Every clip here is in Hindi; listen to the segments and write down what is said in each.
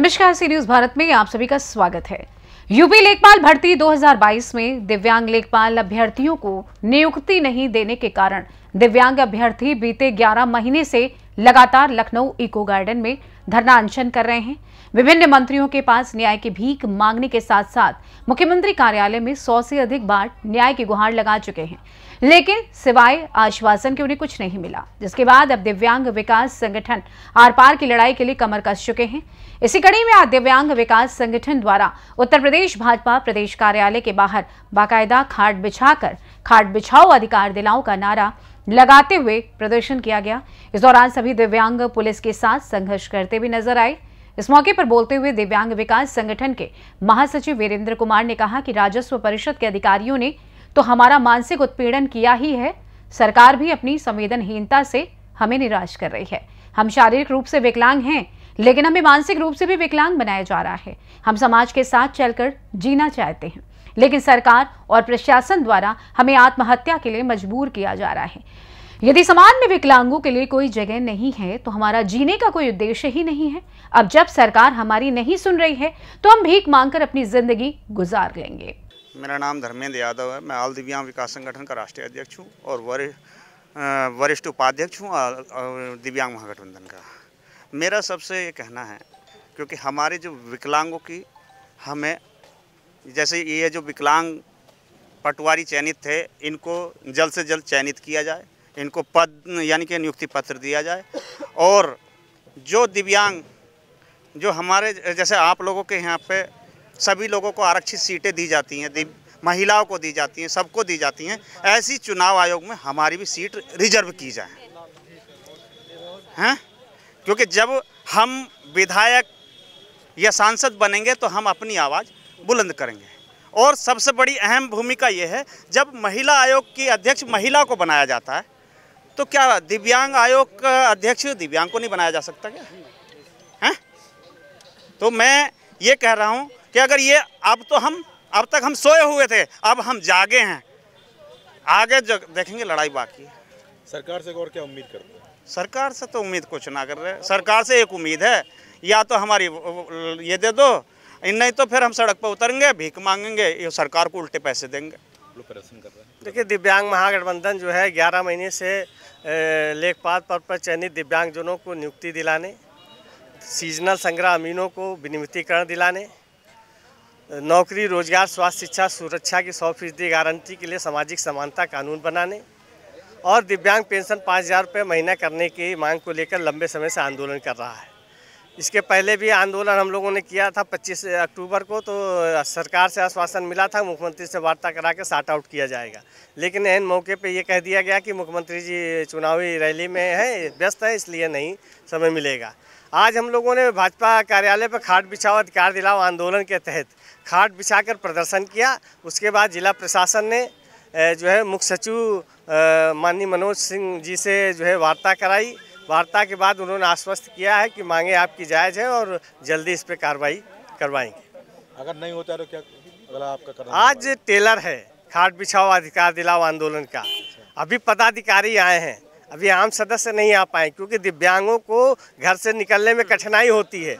नमस्कार सी न्यूज भारत में आप सभी का स्वागत है यूपी लेखपाल भर्ती 2022 में दिव्यांग लेखपाल अभ्यर्थियों को नियुक्ति नहीं देने के कारण दिव्यांग अभ्यर्थी बीते 11 महीने से लगातार लखनऊ इको गार्डन में धरना अनशन कर रहे हैं विभिन्न मंत्रियों के पास न्याय की भीख मांगने के साथ साथ मुख्यमंत्री कार्यालय में सौ से अधिक बार न्याय की गुहार लगा चुके हैं लेकिन सिवाय आश्वासन के उन्हें कुछ नहीं मिला जिसके बाद अब दिव्यांग विकास संगठन आर पार की लड़ाई के लिए कमर कस चुके हैं इसी कड़ी में आज दिव्यांग विकास संगठन द्वारा उत्तर प्रदेश भाजपा प्रदेश कार्यालय के बाहर बाकायदा खाट बिछाकर खाट बिछाओ अधिकार दिलाओ का नारा लगाते हुए प्रदर्शन किया गया इस दौरान सभी दिव्यांग पुलिस के साथ संघर्ष करते हुए नजर आए इस मौके पर बोलते हुए दिव्यांग विकास संगठन के महासचिव वीरेंद्र कुमार ने कहा कि राजस्व परिषद के अधिकारियों ने तो हमारा मानसिक उत्पीड़न किया ही है सरकार भी अपनी संवेदनहीनता से हमें निराश कर रही है हम शारीरिक रूप से विकलांग हैं लेकिन हमें मानसिक रूप से भी विकलांग बनाया जा रहा है हम समाज के साथ चलकर जीना चाहते हैं लेकिन सरकार और प्रशासन द्वारा हमें आत्महत्या के लिए मजबूर किया जा रहा है यदि समाज में विकलांगों के लिए कोई जगह नहीं है तो हमारा जीने का कोई उद्देश्य ही नहीं है अब जब सरकार हमारी नहीं सुन रही है तो हम भीख मांगकर अपनी जिंदगी गुजार लेंगे मेरा नाम धर्मेंद्र यादव है मैं आल दिव्यांग विकास संगठन का राष्ट्रीय अध्यक्ष हूँ और वरिष्ठ उपाध्यक्ष हूँ दिव्यांग महागठबंधन का मेरा सबसे ये कहना है क्योंकि हमारे जो विकलांगों की हमें जैसे ये जो विकलांग पटवारी चयनित थे इनको जल्द से जल्द चयनित किया जाए इनको पद यानी कि नियुक्ति पत्र दिया जाए और जो दिव्यांग जो हमारे जैसे आप लोगों के यहाँ पे सभी लोगों को आरक्षित सीटें दी जाती हैं महिलाओं को दी जाती हैं सबको दी जाती हैं ऐसी चुनाव आयोग में हमारी भी सीट रिजर्व की जाए हैं क्योंकि जब हम विधायक या सांसद बनेंगे तो हम अपनी आवाज़ बुलंद करेंगे और सबसे बड़ी अहम भूमिका ये है जब महिला आयोग की अध्यक्ष महिला को बनाया जाता है तो क्या दिव्यांग आयोग का अध्यक्ष दिव्यांग को नहीं बनाया जा सकता क्या हैं तो मैं ये कह रहा हूँ कि अगर ये अब तो हम अब तक हम सोए हुए थे अब हम जागे हैं आगे देखेंगे लड़ाई बाकी है सरकार से और क्या उम्मीद करते हैं सरकार से तो उम्मीद कुछ ना कर रहे सरकार से एक उम्मीद है या तो हमारी ये दे दो नहीं तो फिर हम सड़क पर उतरेंगे भीख मांगेंगे ये सरकार को उल्टे पैसे देंगे देखिए दिव्यांग महागठबंधन जो है 11 महीने से लेखपात पद पर चयनित दिव्यांगजनों को नियुक्ति दिलाने सीजनल संग्रह अमीनों को विनियमितीकरण दिलाने नौकरी रोजगार स्वास्थ्य शिक्षा सुरक्षा की सौ फीसदी गारंटी के लिए सामाजिक समानता कानून बनाने और दिव्यांग पेंशन पाँच हज़ार रुपये महीना करने की मांग को लेकर लंबे समय से आंदोलन कर रहा है इसके पहले भी आंदोलन हम लोगों ने किया था 25 अक्टूबर को तो सरकार से आश्वासन मिला था मुख्यमंत्री से वार्ता करा के सार्ट आउट किया जाएगा लेकिन एन मौके पे ये कह दिया गया कि मुख्यमंत्री जी चुनावी रैली में हैं व्यस्त हैं इसलिए नहीं समय मिलेगा आज हम लोगों ने भाजपा कार्यालय पर खाट बिछाओ अधिकार दिलाओ आंदोलन के तहत खाट बिछा प्रदर्शन किया उसके बाद जिला प्रशासन ने जो है मुख्य सचिव माननीय मनोज सिंह जी से जो है वार्ता कराई वार्ता के बाद उन्होंने आश्वस्त किया है कि मांगे आपकी जायज़ है और जल्दी इस पर कार्रवाई करवाएंगे अगर नहीं होता है तो क्या अगला आपका करना आज टेलर है खाट बिछाओ अधिकार दिलाओ आंदोलन का अभी पदाधिकारी आए हैं अभी आम सदस्य नहीं आ पाए क्योंकि दिव्यांगों को घर से निकलने में कठिनाई होती है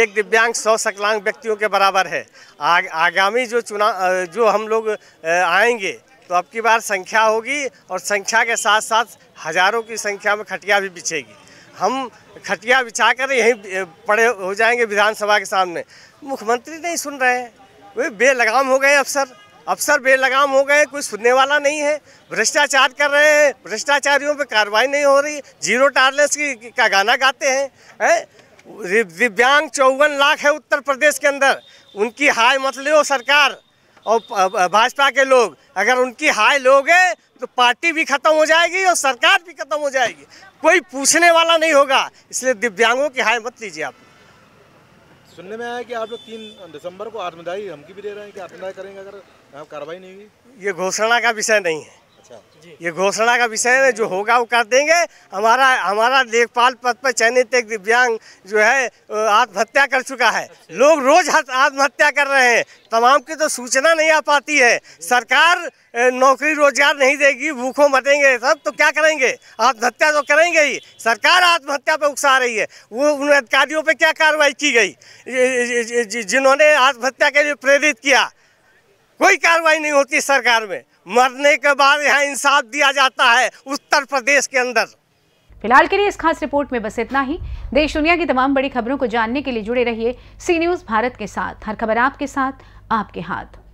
एक दिव्यांग सौ सकलांग व्यक्तियों के बराबर है आग, आगामी जो चुनाव जो हम लोग आएंगे तो अब की बार संख्या होगी और संख्या के साथ साथ हज़ारों की संख्या में खटिया भी बिछेगी हम खटिया बिछा कर यहीं पड़े हो जाएंगे विधानसभा के सामने मुख्यमंत्री नहीं सुन रहे हैं वे बेलगाम हो गए अफसर अफसर बेलगाम हो गए कोई सुनने वाला नहीं है भ्रष्टाचार कर रहे हैं भ्रष्टाचारियों पे कार्रवाई नहीं हो रही जीरो टारलेस की का गाना गाते हैं है? दिव्यांग चौवन लाख है उत्तर प्रदेश के अंदर उनकी हाय मत लो सरकार और भाजपा के लोग अगर उनकी हाय लोगे तो पार्टी भी खत्म हो जाएगी और सरकार भी खत्म हो जाएगी कोई पूछने वाला नहीं होगा इसलिए दिव्यांगों की हाय मत लीजिए आप सुनने में आया कि आप लोग तीन दिसंबर को आत्मदायी धमकी भी दे रहे हैं कि आत्मदायी करेंगे अगर कार्रवाई नहीं हुई ये घोषणा का विषय नहीं है अच्छा। ये घोषणा का विषय है जो होगा वो कर देंगे हमारा हमारा देखभाल पद पर चयनित एक दिव्यांग जो है आत्महत्या कर चुका है अच्छा। लोग रोज आत्महत्या कर रहे हैं तमाम की तो सूचना नहीं आ पाती है सरकार नौकरी रोजगार नहीं देगी भूखों मरेंगे सब तो क्या करेंगे आत्महत्या तो करेंगे ही सरकार आत्महत्या पर उकसा रही है वो उन अधिकारियों पर क्या कार्रवाई की गई जिन्होंने आत्महत्या के लिए प्रेरित किया कोई कार्रवाई नहीं होती सरकार में मरने के बाद यहाँ इंसाफ दिया जाता है उत्तर प्रदेश के अंदर फिलहाल के लिए इस खास रिपोर्ट में बस इतना ही देश दुनिया की तमाम बड़ी खबरों को जानने के लिए जुड़े रहिए सी न्यूज भारत के साथ हर खबर आपके साथ आपके हाथ